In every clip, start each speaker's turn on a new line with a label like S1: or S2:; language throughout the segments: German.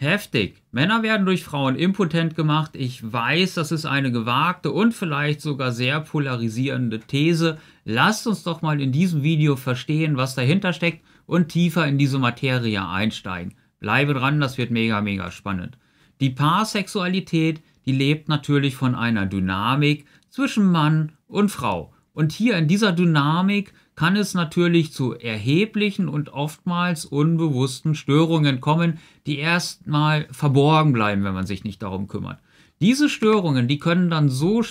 S1: Heftig. Männer werden durch Frauen impotent gemacht. Ich weiß, das ist eine gewagte und vielleicht sogar sehr polarisierende These. Lasst uns doch mal in diesem Video verstehen, was dahinter steckt und tiefer in diese Materie einsteigen. Bleibe dran, das wird mega, mega spannend. Die Paarsexualität, die lebt natürlich von einer Dynamik zwischen Mann und Frau. Und hier in dieser Dynamik kann es natürlich zu erheblichen und oftmals unbewussten Störungen kommen, die erstmal verborgen bleiben, wenn man sich nicht darum kümmert. Diese Störungen, die können dann so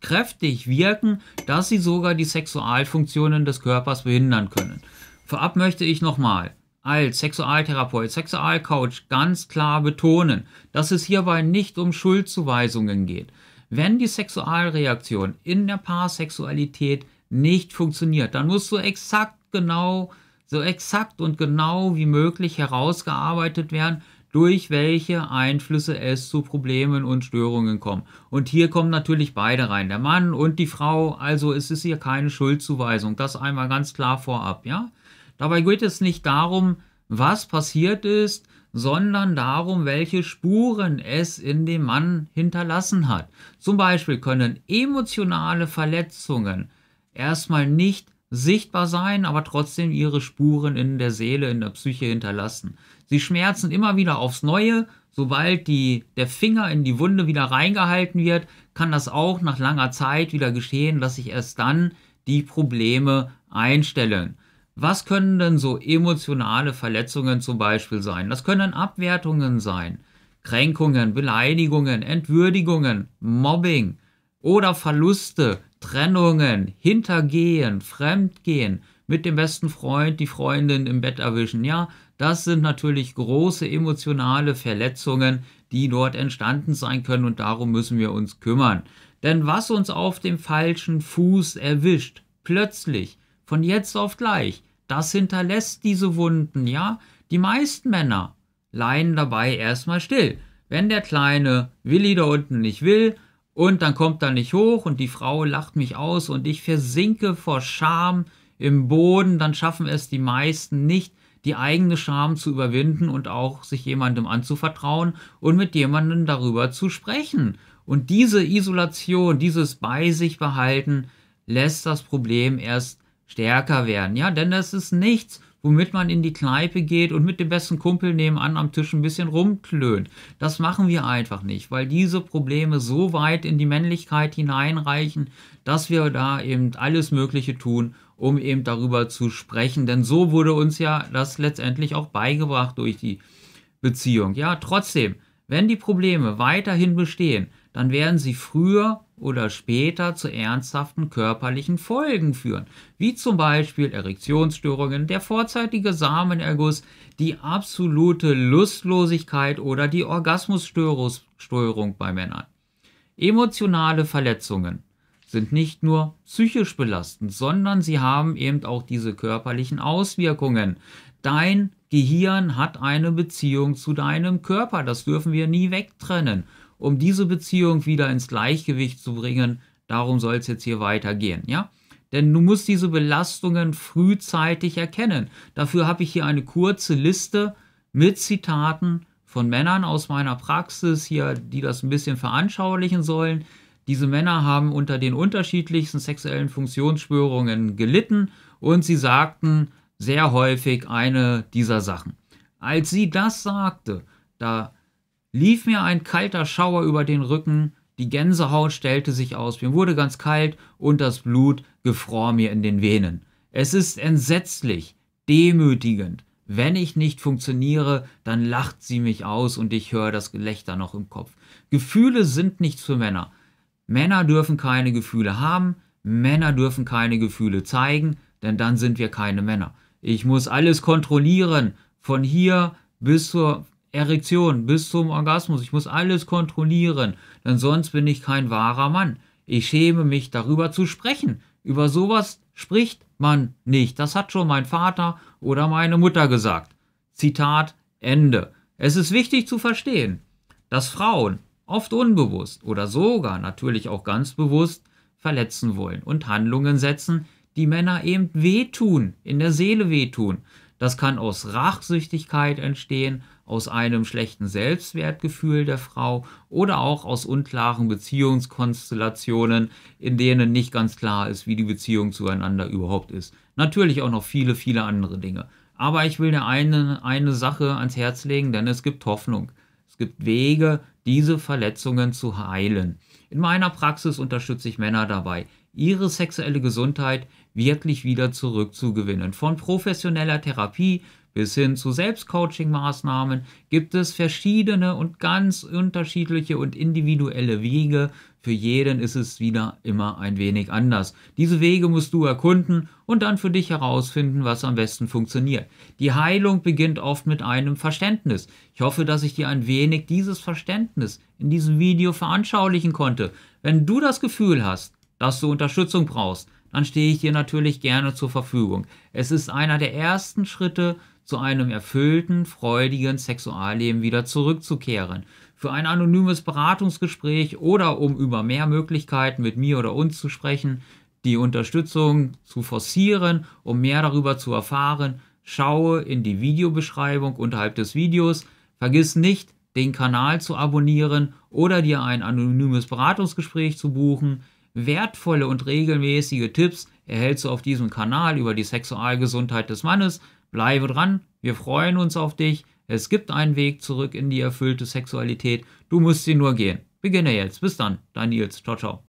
S1: kräftig wirken, dass sie sogar die Sexualfunktionen des Körpers behindern können. Vorab möchte ich nochmal als Sexualtherapeut, Sexualcoach ganz klar betonen, dass es hierbei nicht um Schuldzuweisungen geht. Wenn die Sexualreaktion in der Paarsexualität nicht funktioniert. Dann muss du exakt genau, so exakt und genau wie möglich herausgearbeitet werden, durch welche Einflüsse es zu Problemen und Störungen kommt. Und hier kommen natürlich beide rein, der Mann und die Frau. Also es ist hier keine Schuldzuweisung, das einmal ganz klar vorab, ja. Dabei geht es nicht darum, was passiert ist, sondern darum, welche Spuren es in dem Mann hinterlassen hat. Zum Beispiel können emotionale Verletzungen erstmal nicht sichtbar sein, aber trotzdem ihre Spuren in der Seele, in der Psyche hinterlassen. Sie schmerzen immer wieder aufs Neue. Sobald die, der Finger in die Wunde wieder reingehalten wird, kann das auch nach langer Zeit wieder geschehen, dass sich erst dann die Probleme einstellen. Was können denn so emotionale Verletzungen zum Beispiel sein? Das können Abwertungen sein, Kränkungen, Beleidigungen, Entwürdigungen, Mobbing oder Verluste, Trennungen, Hintergehen, Fremdgehen, mit dem besten Freund die Freundin im Bett erwischen. Ja, das sind natürlich große emotionale Verletzungen, die dort entstanden sein können und darum müssen wir uns kümmern. Denn was uns auf dem falschen Fuß erwischt, plötzlich, von jetzt auf gleich, das hinterlässt diese Wunden, ja? Die meisten Männer leiden dabei erstmal still. Wenn der kleine Willi da unten nicht will, und dann kommt er nicht hoch und die Frau lacht mich aus und ich versinke vor Scham im Boden. Dann schaffen es die meisten nicht, die eigene Scham zu überwinden und auch sich jemandem anzuvertrauen und mit jemandem darüber zu sprechen. Und diese Isolation, dieses Bei sich behalten, lässt das Problem erst stärker werden. Ja, denn das ist nichts, womit man in die Kneipe geht und mit dem besten Kumpel nebenan am Tisch ein bisschen rumklönt. Das machen wir einfach nicht, weil diese Probleme so weit in die Männlichkeit hineinreichen, dass wir da eben alles Mögliche tun, um eben darüber zu sprechen. Denn so wurde uns ja das letztendlich auch beigebracht durch die Beziehung. Ja, trotzdem, wenn die Probleme weiterhin bestehen, dann werden sie früher oder später zu ernsthaften körperlichen Folgen führen, wie zum Beispiel Erektionsstörungen, der vorzeitige Samenerguss, die absolute Lustlosigkeit oder die Orgasmusstörung bei Männern. Emotionale Verletzungen sind nicht nur psychisch belastend, sondern sie haben eben auch diese körperlichen Auswirkungen. Dein Gehirn hat eine Beziehung zu deinem Körper, das dürfen wir nie wegtrennen um diese Beziehung wieder ins Gleichgewicht zu bringen. Darum soll es jetzt hier weitergehen, ja? Denn du musst diese Belastungen frühzeitig erkennen. Dafür habe ich hier eine kurze Liste mit Zitaten von Männern aus meiner Praxis hier, die das ein bisschen veranschaulichen sollen. Diese Männer haben unter den unterschiedlichsten sexuellen Funktionsstörungen gelitten und sie sagten sehr häufig eine dieser Sachen. Als sie das sagte, da lief mir ein kalter Schauer über den Rücken, die Gänsehaut stellte sich aus, mir wurde ganz kalt und das Blut gefror mir in den Venen. Es ist entsetzlich, demütigend. Wenn ich nicht funktioniere, dann lacht sie mich aus und ich höre das Gelächter noch im Kopf. Gefühle sind nichts für Männer. Männer dürfen keine Gefühle haben, Männer dürfen keine Gefühle zeigen, denn dann sind wir keine Männer. Ich muss alles kontrollieren, von hier bis zur Erektion bis zum Orgasmus. Ich muss alles kontrollieren, denn sonst bin ich kein wahrer Mann. Ich schäme mich darüber zu sprechen. Über sowas spricht man nicht. Das hat schon mein Vater oder meine Mutter gesagt. Zitat Ende. Es ist wichtig zu verstehen, dass Frauen oft unbewusst oder sogar natürlich auch ganz bewusst verletzen wollen und Handlungen setzen, die Männer eben wehtun, in der Seele wehtun. Das kann aus Rachsüchtigkeit entstehen, aus einem schlechten Selbstwertgefühl der Frau oder auch aus unklaren Beziehungskonstellationen, in denen nicht ganz klar ist, wie die Beziehung zueinander überhaupt ist. Natürlich auch noch viele, viele andere Dinge. Aber ich will dir eine, eine Sache ans Herz legen, denn es gibt Hoffnung. Es gibt Wege, diese Verletzungen zu heilen. In meiner Praxis unterstütze ich Männer dabei, ihre sexuelle Gesundheit wirklich wieder zurückzugewinnen. Von professioneller Therapie bis hin zu Selbstcoaching-Maßnahmen gibt es verschiedene und ganz unterschiedliche und individuelle Wege. Für jeden ist es wieder immer ein wenig anders. Diese Wege musst du erkunden und dann für dich herausfinden, was am besten funktioniert. Die Heilung beginnt oft mit einem Verständnis. Ich hoffe, dass ich dir ein wenig dieses Verständnis in diesem Video veranschaulichen konnte. Wenn du das Gefühl hast, dass du Unterstützung brauchst, dann stehe ich dir natürlich gerne zur Verfügung. Es ist einer der ersten Schritte, zu einem erfüllten, freudigen Sexualleben wieder zurückzukehren. Für ein anonymes Beratungsgespräch oder um über mehr Möglichkeiten mit mir oder uns zu sprechen, die Unterstützung zu forcieren, um mehr darüber zu erfahren, schaue in die Videobeschreibung unterhalb des Videos. Vergiss nicht, den Kanal zu abonnieren oder dir ein anonymes Beratungsgespräch zu buchen. Wertvolle und regelmäßige Tipps erhältst du auf diesem Kanal über die Sexualgesundheit des Mannes, Bleibe dran, wir freuen uns auf dich. Es gibt einen Weg zurück in die erfüllte Sexualität. Du musst sie nur gehen. Beginne jetzt. Bis dann, dein Nils. Ciao, ciao.